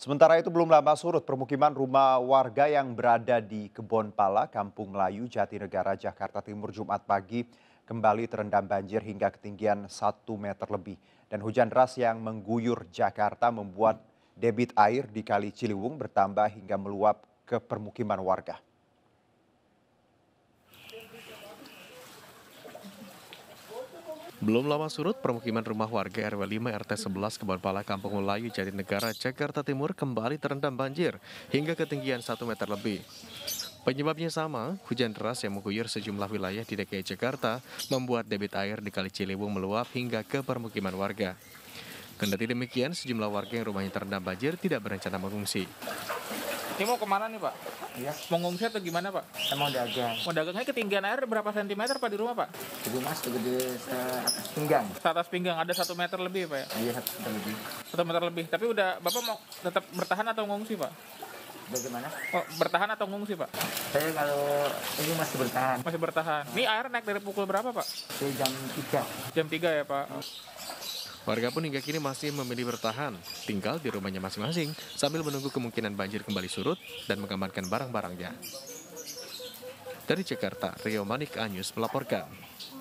Sementara itu belum lama surut permukiman rumah warga yang berada di Kebon Pala, Kampung Melayu, Jatinegara, Jakarta Timur Jumat pagi kembali terendam banjir hingga ketinggian 1 meter lebih. Dan hujan deras yang mengguyur Jakarta membuat debit air di Kali Ciliwung bertambah hingga meluap ke permukiman warga. Belum lama surut, permukiman rumah warga RW 5 RT 11 Kebonpala Kampung Melayu Jatinegara, Jakarta Timur kembali terendam banjir hingga ketinggian 1 meter lebih. Penyebabnya sama, hujan deras yang mengguyur sejumlah wilayah di DKI Jakarta membuat debit air di Kali Ciliwung meluap hingga ke permukiman warga. Kendati demikian, sejumlah warga yang rumahnya terendam banjir tidak berencana mengungsi. Ini mau kemana nih pak? Iya. Mau ngungsi atau gimana pak? Saya mau dagang. Mau dagangnya ketinggian air berapa sentimeter pak di rumah pak? Segede mas, segede atas pinggang. atas pinggang ada satu meter lebih pak ya? Iya satu meter lebih. Satu meter lebih. Tapi udah bapak mau tetap bertahan atau ngungsi pak? Bagaimana? Oh, bertahan atau ngungsi pak? Saya kalau ini masih bertahan. Masih bertahan. Ini air naik dari pukul berapa pak? Dari jam 3 Jam 3 ya pak. Warga pun hingga kini masih memilih bertahan, tinggal di rumahnya masing-masing sambil menunggu kemungkinan banjir kembali surut dan mengamankan barang-barangnya. Dari Jakarta, Rio Manik Anyus melaporkan.